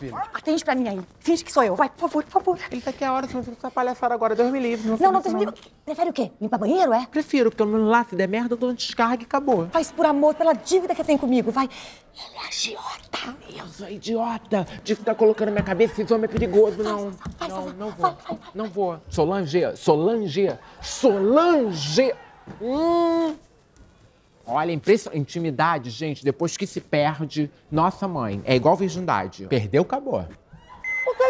filho. Atende pra mim aí. Finge que sou eu. Vai, por favor, por favor. Ele tá aqui a hora, senão você tá palhaçada agora. Deus me livre. Não, não, não Deus me livre. Prefere o quê? Limpar banheiro, é? Prefiro, porque lá, se der merda, eu dou um descarga e acabou. Faz por amor, pela dívida que tem comigo, vai. Ele é agiota. Eu sou idiota. Diz que tá colocando na minha cabeça, esse homem é perigoso. não, vai, não, vai, não vou. Vai, não vou. Solange, Solange, Solange. Hum... Olha, impressão, intimidade, gente, depois que se perde, nossa mãe, é igual virgindade. Perdeu, acabou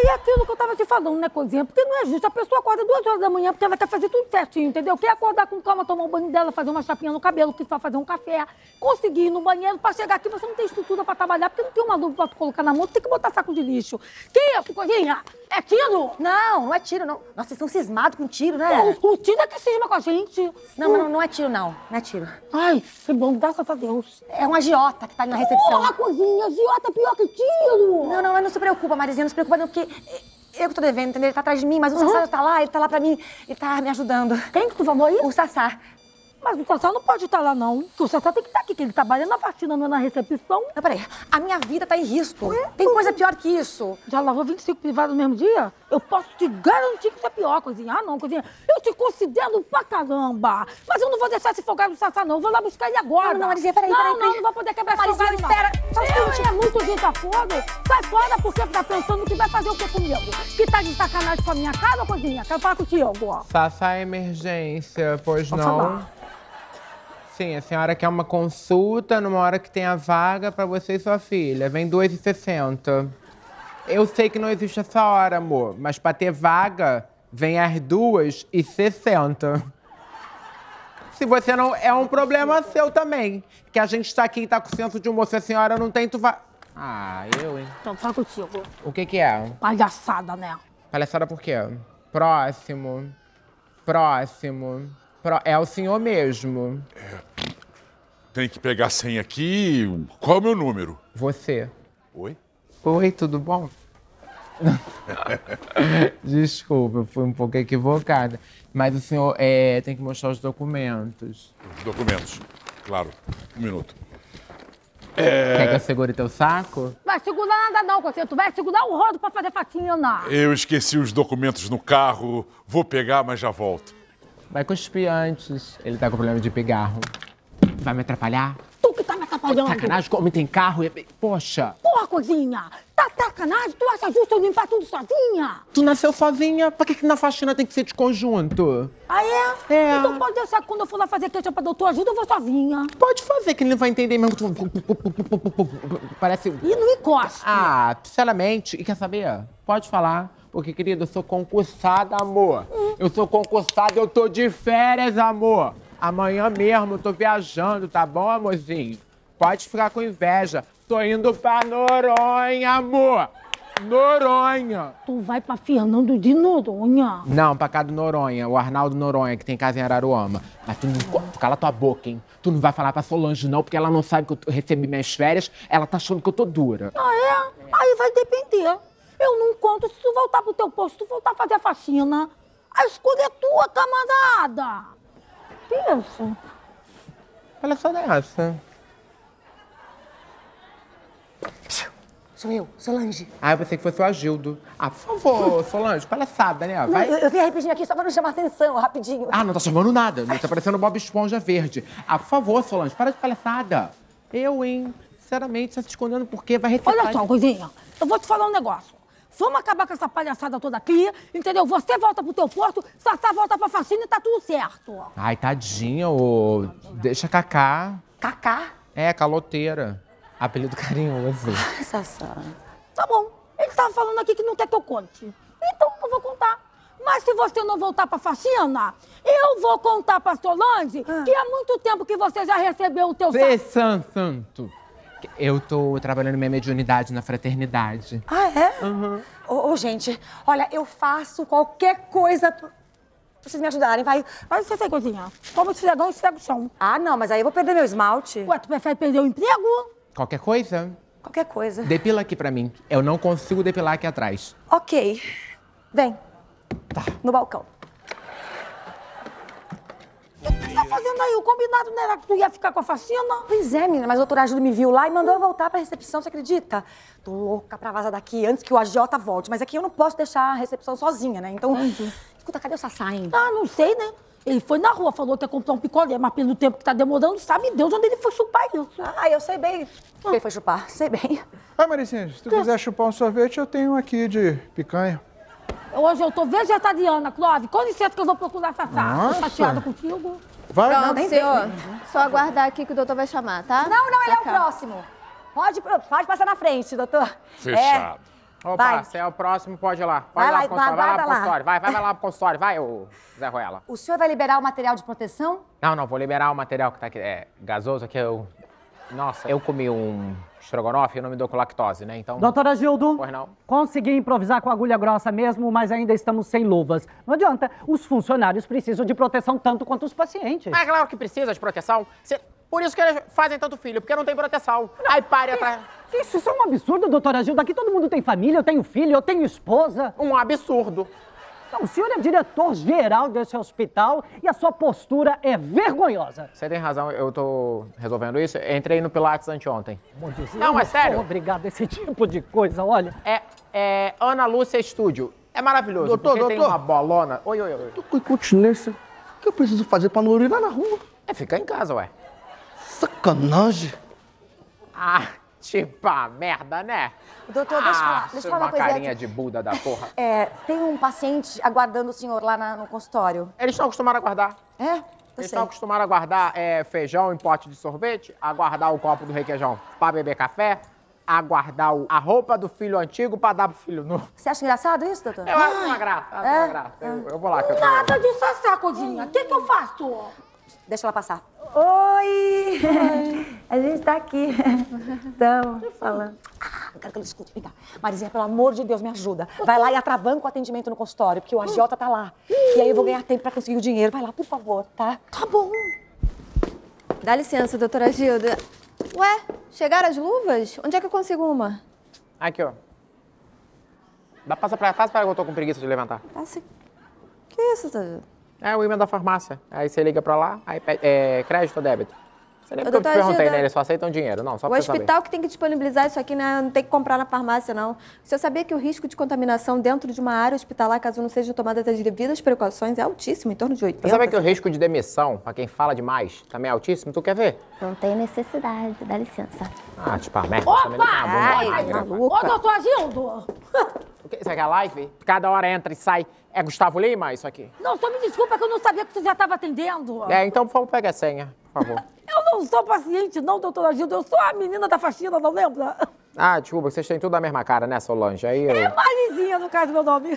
aí é aquilo que eu estava te falando, né, coisinha? Porque não é justo. A pessoa acorda duas horas da manhã porque ela quer fazer tudo certinho, entendeu? Quer acordar com calma, tomar um banho dela, fazer uma chapinha no cabelo, que só fazer um café, conseguir ir no banheiro. Para chegar aqui, você não tem estrutura para trabalhar, porque não tem uma luva para colocar na mão, você tem que botar saco de lixo. Que isso, coisinha? É tiro? Não, não é tiro, não. Nossa, vocês estão cismados com tiro, né? O, o tiro é que cisma com a gente. Não, mas não, não é tiro, não. Não é tiro. Ai, que bom, graças a Deus. É uma agiota que tá ali na recepção. Porra, coisinha, agiota é pior que tiro! Não, não, não, não se preocupa, Marizinha, não se preocupa não, porque eu que tô devendo, entendeu? Ele tá atrás de mim, mas o uhum. Sassá tá lá, ele tá lá pra mim, ele tá me ajudando. Quem que tu falou aí? O Sassá. Mas o Sassá não pode estar lá, não. O Sassá tem que estar aqui, que ele trabalha na faxina, não é na recepção. Não peraí, a minha vida tá em risco. tem coisa pior que isso. Já lavou 25 privados no mesmo dia? Eu posso te garantir que isso é pior, cozinha. Ah, não, cozinha. Eu te considero pra caramba. Mas eu não vou deixar esse folgado do Sassá, não. Eu vou lá buscar ele agora. Não, não, Marizinha, peraí, peraí. Não, peraí, não, vou poder quebrar esse folgado, espera. Só é muito gente a fogo. Sai fora porque tá pensando que vai fazer o que comigo? Que tá de sacanagem com a minha casa, cozinha? Quero falar contigo, ó. Sassá, é emergência, pois não. Falar. Sim, a senhora quer uma consulta numa hora que tem a vaga para você e sua filha. Vem 2h60. Eu sei que não existe essa hora, amor, mas para ter vaga, vem às 2h60. Se você não. É um problema seu também. Que a gente tá aqui e tá com senso de humor. Se a senhora não tem, tu vai. Ah, eu, hein? Então fala contigo. O que que é? Palhaçada, né? Palhaçada por quê? Próximo. Próximo. Pro... É o senhor mesmo. É. Tem que pegar senha aqui. Qual é o meu número? Você. Oi? Oi, tudo bom? Desculpa, eu fui um pouco equivocada. Mas o senhor é, tem que mostrar os documentos. Os documentos, claro. Um minuto. É... Quer que eu segure teu saco? Vai segurar nada não, você. Tu vai segurar o rodo pra fazer fatinha, Eu esqueci os documentos no carro. Vou pegar, mas já volto. Vai cuspir antes. Ele tá com problema de pigarro. Vai me atrapalhar? Tu que tá me atrapalhando. Tá sacanagem, como tem carro e... Poxa. Porra, cozinha. Tá sacanagem? Tu acha justo eu limpar tudo sozinha? Tu nasceu sozinha? Pra que, que na faxina tem que ser de conjunto? Ah, é? É. Então pode deixar que quando eu for lá fazer queixa pra doutor ajuda, eu vou sozinha. Pode fazer, que ele não vai entender mesmo. Parece... E não encosta. Ah, sinceramente. E quer saber? Pode falar. Porque, querida, eu sou concursada, amor. Hum. Eu sou concursada, eu tô de férias, amor. Amanhã mesmo tô viajando, tá bom, amorzinho? Pode ficar com inveja. Tô indo pra Noronha, amor! Noronha! Tu vai pra Fernando de Noronha? Não, pra cá do Noronha, o Arnaldo Noronha, que tem casa em Araruama. Mas tu não. Cala tua boca, hein? Tu não vai falar pra Solange, não, porque ela não sabe que eu recebi minhas férias, ela tá achando que eu tô dura. Ah, é? Aí vai depender. Eu não conto se tu voltar pro teu posto, se tu voltar a fazer a faxina. A escolha é tua, camarada! pensa. Olha é só dessa. Sou eu, Solange. Ah, eu pensei que fosse o Agildo. Ah, por favor, Solange, palhaçada, né? Vai. Não, eu, vim rapidinho aqui só pra não chamar atenção, rapidinho. Ah, não tá chamando nada. Não tá parecendo Bob Esponja Verde. Ah, por favor, Solange, para de palhaçada. Eu, hein? Sinceramente, tá se escondendo porque vai receber. Olha só, coisinha. Eu vou te falar um negócio. Vamos acabar com essa palhaçada toda aqui, entendeu? Você volta pro teu porto, Sassá volta pra faxina e tá tudo certo. Ai, tadinha, ô. Deixa Cacá. Cacá? É, caloteira. Apelido carinhoso. Ai, Sassá. Tá bom. Ele tava falando aqui que não quer que eu conte. Então eu vou contar. Mas se você não voltar pra faxina, eu vou contar pra Solange ah. que há muito tempo que você já recebeu o teu... Vê, santo. Eu tô trabalhando minha mediunidade na fraternidade. Ah, é? Uhum. Ô, oh, gente, olha, eu faço qualquer coisa pra vocês me ajudarem. Vai, vai você vai cozinhar. Como esse dragão e cega o chão. Ah, não, mas aí eu vou perder meu esmalte. Ué, tu prefere perder o emprego? Qualquer coisa. Qualquer coisa. Depila aqui pra mim. Eu não consigo depilar aqui atrás. Ok. Vem. Tá. No balcão. fazendo aí? O combinado não era que tu ia ficar com a facina? Pois é, menina, mas o doutor Ajudo me viu lá e mandou eu voltar pra recepção, você acredita? Tô louca pra vazar daqui antes que o AJ tá volte, mas aqui que eu não posso deixar a recepção sozinha, né? Então. Escuta, cadê o Sassá hein? Ah, não sei, né? Ele foi na rua, falou que ia comprar um picolé, mas pelo tempo que tá demorando, sabe Deus onde ele foi chupar isso. Ah, eu sei bem. Ah. Ele foi chupar, sei bem. Ah, Maricinha, se tu quiser chupar um sorvete, eu tenho aqui de picanha. Hoje eu tô vegetariana, Clóvis. Com licença que eu vou procurar Sassá. Tô chateada contigo. Vai? Pronto, não, senhor. Só aguardar aqui que o doutor vai chamar, tá? Não, não, ele é o próximo. Pode, pode passar na frente, doutor. Fechado. É. Opa, vai. você é o próximo, pode ir lá. Pode vai lá, lá, pro consultório, vai lá pro consultório. Vai, vai, vai lá pro consultório, vai, ô Zé Ruela. O senhor vai liberar o material de proteção? Não, não, vou liberar o material que tá aqui. É gasoso aqui, eu nossa. Eu comi um estrogonofe e não me dou com lactose, né? Então. Doutora Gildo. não. Consegui improvisar com agulha grossa mesmo, mas ainda estamos sem luvas. Não adianta. Os funcionários precisam de proteção tanto quanto os pacientes. É claro que precisa de proteção. Cê... Por isso que eles fazem tanto filho, porque não tem proteção. Não, Aí pare atrás. Isso, isso é um absurdo, doutora Gilda. Aqui todo mundo tem família, eu tenho filho, eu tenho esposa. Um absurdo. O então, senhor é diretor-geral desse hospital e a sua postura é vergonhosa. Você tem razão, eu tô resolvendo isso. Eu entrei no Pilates anteontem. Bom dia, não, é sério. obrigado esse tipo de coisa, olha. É, é Ana Lúcia Estúdio. É maravilhoso, doutor, doutor. tem uma bolona... Oi, oi, oi. Tô com incontinência. O que eu preciso fazer pra não urinar na rua? É ficar em casa, ué. Sacanagem. Ah... Tipo a ah, merda, né? Doutor, deixa eu ah, falar, deixa eu falar uma, uma carinha de Buda da porra. É, tem um paciente aguardando o senhor lá na, no consultório. Eles estão acostumados a aguardar. É? Eu Eles estão acostumados a guardar é, feijão em pote de sorvete, aguardar o copo do requeijão para beber café, aguardar o, a roupa do filho antigo para dar pro filho novo. Você acha engraçado isso, doutor? Eu acho uma graça, acho é? uma graça. Eu, eu, vou lá. Que eu Nada disso é sacudinha. O que, que eu faço? Hum. Deixa ela passar. Oi! A gente tá aqui. Então, falando. Ah, não quero que ele escute. Vem cá. Marizinha, pelo amor de Deus, me ajuda. Vai lá e atravanca o atendimento no consultório, porque o agiota tá lá. E aí eu vou ganhar tempo pra conseguir o dinheiro. Vai lá, por favor, tá? Tá bom. Dá licença, doutora Gilda. Ué, chegaram as luvas? Onde é que eu consigo uma? Aqui, ó. Dá, passa pra, passa pra eu tô com preguiça de levantar. Passa. Que isso, doutora? É o e da farmácia. Aí você liga pra lá, aí pede, é, crédito ou débito? Você lembra que eu te perguntei, né? Eles só aceitam dinheiro, não, só O hospital saber. que tem que disponibilizar isso aqui, né? não tem que comprar na farmácia, não. Você sabia que o risco de contaminação dentro de uma área hospitalar, caso não sejam tomadas as devidas precauções, é altíssimo, em torno de 80. Você sabe que o risco de demissão, pra quem fala demais, também é altíssimo? Tu quer ver? Não tem necessidade, dá licença. Ah, tipo, a merda. Tá Opa! também não tem Ai, né? maluca. Ô, doutor Agildo! Você quer é live? Cada hora entra e sai. É Gustavo Lima isso aqui? Não, só me desculpa que eu não sabia que você já estava atendendo. É, então por favor, pegue a senha, por favor. eu não sou paciente não, doutora Gilda. Eu sou a menina da faxina, não lembra? Ah, desculpa, vocês têm tudo a mesma cara, né, Solange? Aí eu... É Marizinha, no caso, meu nome.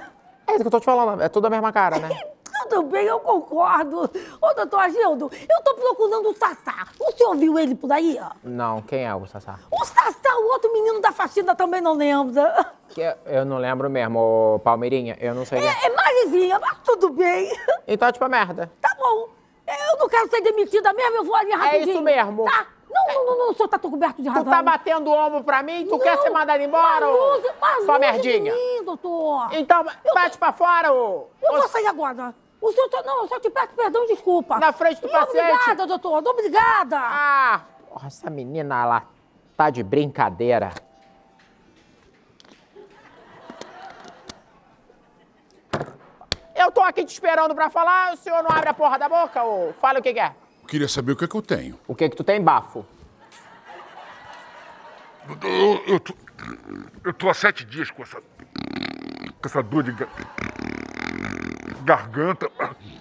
É isso que eu tô te falando, é tudo a mesma cara, né? É tudo bem, eu concordo. Ô, doutor Agildo, eu tô procurando o Sassá. O senhor viu ele por aí? Não, quem é o Sassá? O Sassá, o outro menino da faxina também não lembra. Que é, eu não lembro mesmo, Palmeirinha, eu não sei. É, é Marizinha, mas tudo bem. Então, tipo, merda. Tá bom. Eu não quero ser demitida mesmo, eu vou ali rapidinho. É isso mesmo. Tá? Não, é. não, não, não, o senhor tá coberto de razão. Tu tá batendo o ombro pra mim? Tu não, quer ser mandado embora? Mas, mas, Só merdinha. Mim, doutor. Então, eu bate tô... pra fora, ô. Eu ô... vou sair agora. O senhor tá, não, eu só te peço perdão, desculpa. Na frente do não, paciente. Obrigada, doutor, obrigada. Ah, porra, essa menina lá tá de brincadeira. Eu tô aqui te esperando pra falar, o senhor não abre a porra da boca ou fala o que, quer é? Eu queria saber o que é que eu tenho. O que é que tu tem, bafo? Eu, eu, tô, eu tô há sete dias com essa. com essa dor de garganta.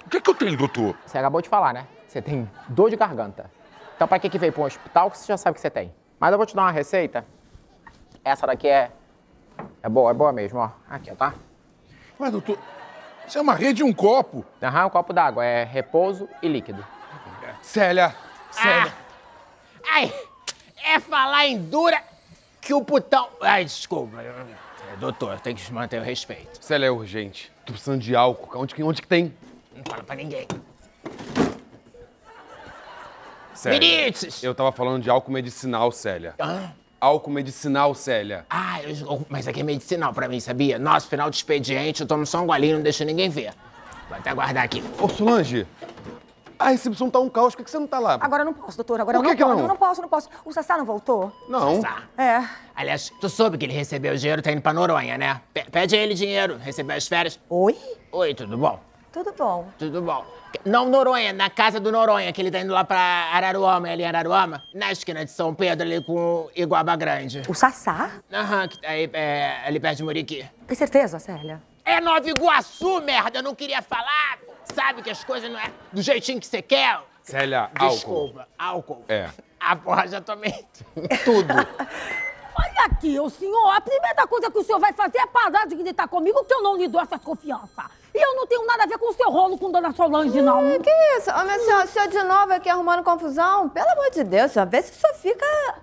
O que é que eu tenho, doutor? Você acabou de falar, né? Você tem dor de garganta. Então pra que que veio? pro hospital que você já sabe que você tem. Mas eu vou te dar uma receita. Essa daqui é... É boa, é boa mesmo, ó. Aqui, ó, tá? Mas, doutor, isso é uma rede e um copo. Aham, um copo d'água. É repouso e líquido. Célia, Célia. Ah. Ai, é falar em dura que o putão... Ai, desculpa. É, doutor, tem que manter o respeito. Célia, é urgente. Tô precisando de álcool. Onde que, onde que tem? Não fala pra ninguém. Célia, Eu tava falando de álcool medicinal, Célia. Hã? Álcool medicinal, Célia. Ah, eu, mas aqui é medicinal pra mim, sabia? Nossa, final de expediente, eu tomo só um golinho, não deixo ninguém ver. Vou até guardar aqui. Ô, Solange, a ah, recepção tá um caos, por que você não tá lá? Agora eu não posso, doutor. Agora por que eu não, que posso. não? Eu não posso, não posso. O Sassá não voltou? Não. Sassá. É. Aliás, tu soube que ele recebeu o dinheiro, tá indo pra Noronha, né? P pede a ele dinheiro, recebeu as férias. Oi? Oi, tudo bom? Tudo bom. Tudo bom. Não Noronha, na casa do Noronha, que ele tá indo lá pra Araruama, ali em Araruama, na esquina de São Pedro, ali com Iguaba Grande. O Sassá? Aham, tá aí, é, ali perto de Muriqui. Tem certeza, Célia? É Nova Iguaçu, merda! Eu não queria falar! sabe que as coisas não é do jeitinho que você quer. Célia, Desculpa, álcool. álcool. É. A porra, já tomei tudo. Olha aqui, o senhor, a primeira coisa que o senhor vai fazer é parar de gritar comigo que eu não lhe dou essa confiança. E eu não tenho nada a ver com o seu rolo com Dona Solange, não. Hum, que isso? Ô, minha o senhor de novo aqui arrumando confusão? Pelo amor de Deus, senhor, vê se o senhor fica...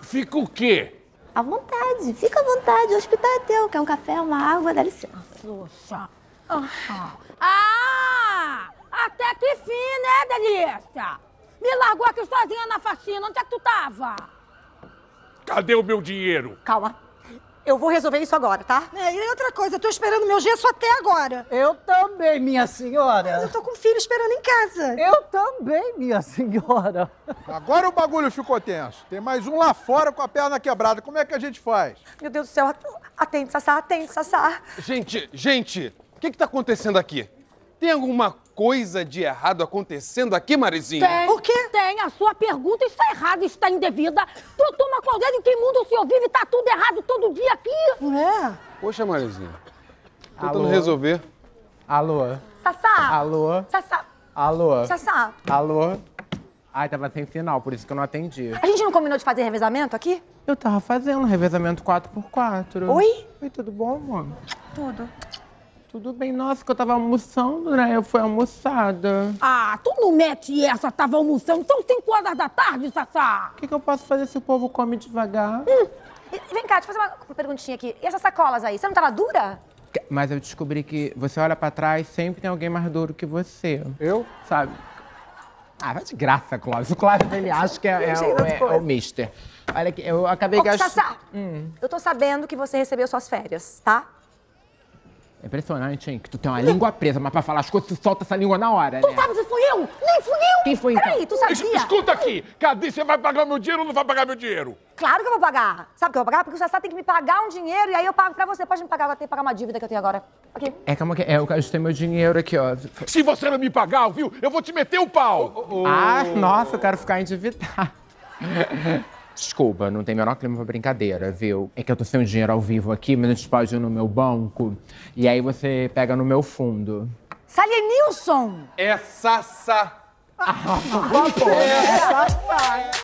Fica o quê? À vontade, fica à vontade. O hospital é teu. Quer um café, uma água, dá licença. Poxa. Ah! ah! Até que fim, né, delícia? Me largou aqui sozinha na faxina. Onde é que tu tava? Cadê o meu dinheiro? Calma. Eu vou resolver isso agora, tá? É, e outra coisa, eu tô esperando meu gesso até agora. Eu também, minha senhora. Mas eu tô com o filho esperando em casa. Eu também, minha senhora. Agora o bagulho ficou tenso. Tem mais um lá fora com a perna quebrada. Como é que a gente faz? Meu Deus do céu, atende, Sassá, atende, Sassá. Gente, gente, o que está acontecendo aqui? Tem alguma coisa de errado acontecendo aqui, Marizinha? Tem. O quê? Tem. A sua pergunta está errada, está indevida. Tu toma qualquer de que mundo o senhor vive, tá tudo errado todo dia aqui. Não é? Poxa, Marizinha. Tentando Alô? resolver. Alô? Sassá. Alô? Sassá. Alô? Sassá. Alô? Ai, tava sem sinal, por isso que eu não atendi. A gente não combinou de fazer revezamento aqui? Eu tava fazendo revezamento 4x4. Oi? Oi, tudo bom, amor? Tudo tudo bem. Nossa, que eu tava almoçando, né? Eu fui almoçada. Ah, tu não mete essa, tava almoçando. São cinco horas da tarde, Sassá. O que, que, eu posso fazer se o povo come devagar? Hum. Vem cá, deixa eu fazer uma perguntinha aqui. E essas sacolas aí, você não tava tá dura? Mas eu descobri que você olha pra trás, sempre tem alguém mais duro que você. Eu? Sabe? Ah, vai de graça, Clóvis. O Clóvis, ele acha que é, é, é, é o mister. Olha aqui, eu acabei gastando... Gasto... Hum. eu tô sabendo que você recebeu suas férias, tá? É impressionante, hein? Que tu tem uma não. língua presa, mas pra falar as coisas, tu solta essa língua na hora, tu né? Tu sabe se fui eu? Nem fui eu! Quem foi Peraí, então? Peraí, tu sabia? Escuta aqui! Cadê? Você vai pagar meu dinheiro ou não vai pagar meu dinheiro? Claro que eu vou pagar! Sabe o que eu vou pagar? Porque o Sassá tem que me pagar um dinheiro e aí eu pago pra você. Pode me pagar, eu tenho que pagar uma dívida que eu tenho agora. Aqui. É, calma que é, eu gastei meu dinheiro aqui, ó. Se você não me pagar, viu? Eu vou te meter o pau! Oh, oh, oh. Ah, nossa, eu quero ficar endividado. Desculpa, não tem o menor clima pra brincadeira, viu? É que eu tô sem dinheiro ao vivo aqui, mas a gente pode ir no meu banco. E aí você pega no meu fundo. Salenilson! É Sassá! É Sassa! Ah,